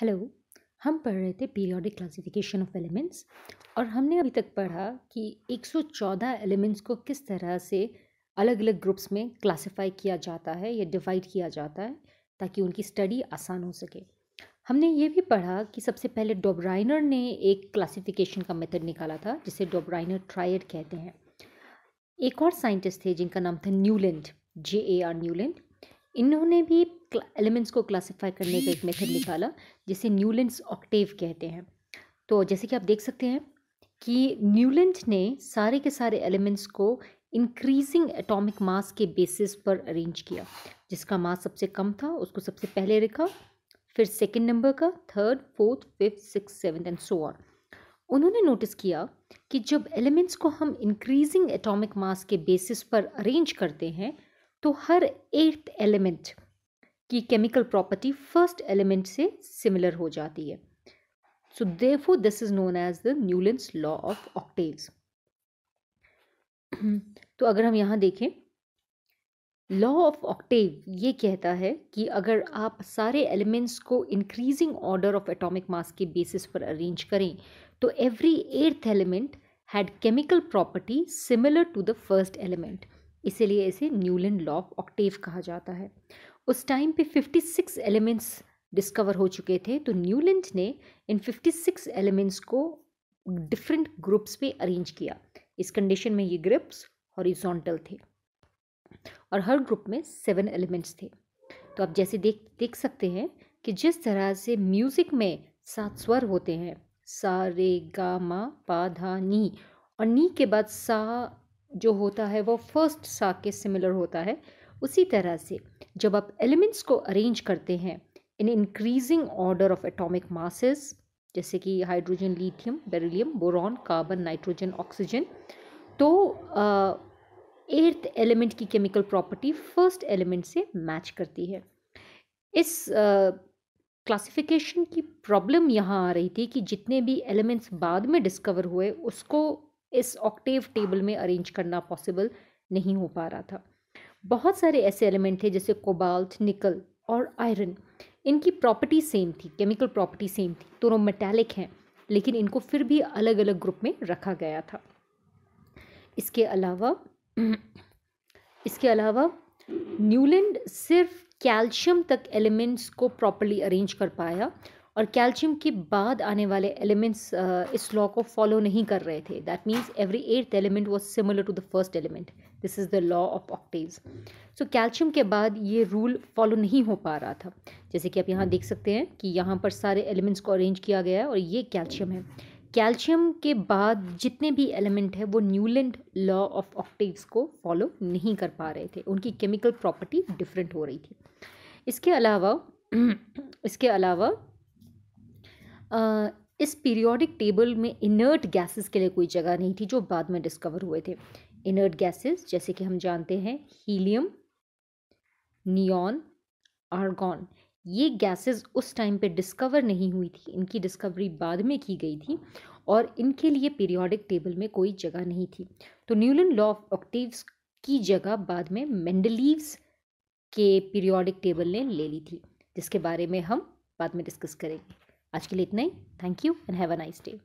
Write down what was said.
hello हम पढ़ रहे थे पीरियोडिक क्लासिफिकेशन ऑफ एलिमेंट्स और हमने अभी तक पढ़ा कि 114 एलिमेंट्स को किस तरह से अलग अलग ग्रुप्स में क्लासिफाई किया जाता है या डिवाइड किया जाता है ताकि उनकी स्टडी आसान हो सके हमने ये भी पढ़ा कि सबसे पहले डोब्राइनर ने एक क्लासिफिकेशन का मेथड निकाला था जिसे डोब्राइनर ट्रायड कहते हैं एक और साइंटिस्ट थे जिनका नाम था Newland J A R Newland इन्होंने भी एलिमेंट्स को क्लासिफाई करने का एक मेथड निकाला जिसे न्यूलेंट्स ऑक्टेव कहते हैं तो जैसे कि आप देख सकते हैं कि न्यूलेंट ने सारे के सारे एलिमेंट्स को इंक्रीजिंग एटॉमिक मास के बेसिस पर अरेंज किया जिसका मास सबसे कम था उसको सबसे पहले रखा फिर सेकेंड नंबर का third fourth fifth six seventh and so on उन्होंने नोटिस किया कि जब एलिमेंट्स को हम इंक्रीजिंग एटॉमिक मास के बेसिस पर अरेंज करते हैं तो हर एट्थ एलिमेंट की केमिकल प्रॉपर्टी फर्स्ट एलिमेंट से सिमिलर हो जाती है सो देफो this is known as the Newlands law of octaves तो अगर हम यहाँ देखें लॉ ऑफ ऑक्टेव ये कहता है कि अगर आप सारे एलिमेंट्स को increasing order of atomic mass के बेसिस पर अरेंज करें तो every eighth element had chemical property similar to the first element इसीलिए इसे न्यूलैंड लॉ ऑफ ऑक्टेव कहा जाता है उस टाइम पे 56 एलिमेंट्स डिस्कवर हो चुके थे तो न्यूलैंड ने इन 56 एलिमेंट्स को डिफरेंट ग्रुप्स में अरेंज किया इस कंडीशन में ये ग्रुप्स हॉरिजॉन्टल थे और हर ग्रुप में सेवन एलिमेंट्स थे तो आप जैसे देख देख सकते हैं कि जिस तरह से म्यूज़िक में सात स्वर होते हैं सा रे गा मा पा धा नी और नी के बाद सा जो होता है वो फर्स्ट सा के सिमिलर होता है उसी तरह से जब आप एलिमेंट्स को अरेंज करते हैं in increasing order of atomic masses जैसे कि hydrogen lithium beryllium boron carbon nitrogen oxygen तो एर्थ एलिमेंट की केमिकल प्रॉपर्टी फर्स्ट एलिमेंट से मैच करती है इस क्लासिफिकेशन की प्रॉब्लम यहाँ आ रही थी कि जितने भी एलिमेंट्स बाद में डिस्कवर हुए उसको इस ऑक्टेव टेबल में अरेंज करना पॉसिबल नहीं हो पा रहा था बहुत सारे ऐसे एलिमेंट थे जैसे कोबाल्ट निकल और आयरन इनकी प्रॉपर्टी सेम थी केमिकल प्रॉपर्टी सेम थी दोनों मेटेलिक हैं लेकिन इनको फिर भी अलग अलग ग्रुप में रखा गया था इसके अलावा इसके अलावा न्यूलैंड सिर्फ कैल्शियम तक एलिमेंट्स को प्रॉपरली अरेंज कर पाया और कैल्शियम के बाद आने वाले एलिमेंट्स इस लॉ को फॉलो नहीं कर रहे थे that means every eighth element was similar to the first element this is the law of octaves so calcium के बाद ये रूल फॉलो नहीं हो पा रहा था जैसे कि आप यहाँ देख सकते हैं कि यहाँ पर सारे एलिमेंट्स को अरेंज किया गया है और ये कैल्शियम है कैल्शियम के बाद जितने भी एलिमेंट हैं वो न्यूलैंड लॉ ऑफ ऑक्टेव्स को फॉलो नहीं कर पा रहे थे उनकी केमिकल प्रॉपर्टी डिफरेंट हो रही थी इसके अलावा इसके अलावा इस पीरियोडिक टेबल में इनर्ट गैसेस के लिए कोई जगह नहीं थी जो बाद में डिस्कवर हुए थे इनर्ट गैसेस जैसे कि हम जानते हैं हीलियम नियॉन आर्गॉन ये गैसेस उस टाइम पे डिस्कवर नहीं हुई थी इनकी डिस्कवरी बाद में की गई थी और इनके लिए पीरियोडिक टेबल में कोई जगह नहीं थी तो न्यूलन लॉ ऑफ ऑक्टिवस की जगह बाद में मेंडलीव्स के पीरियोडिक टेबल ने ले ली थी जिसके बारे में हम बाद में डिस्कस करेंगे आज के लिए इतना ही thank you and have a nice day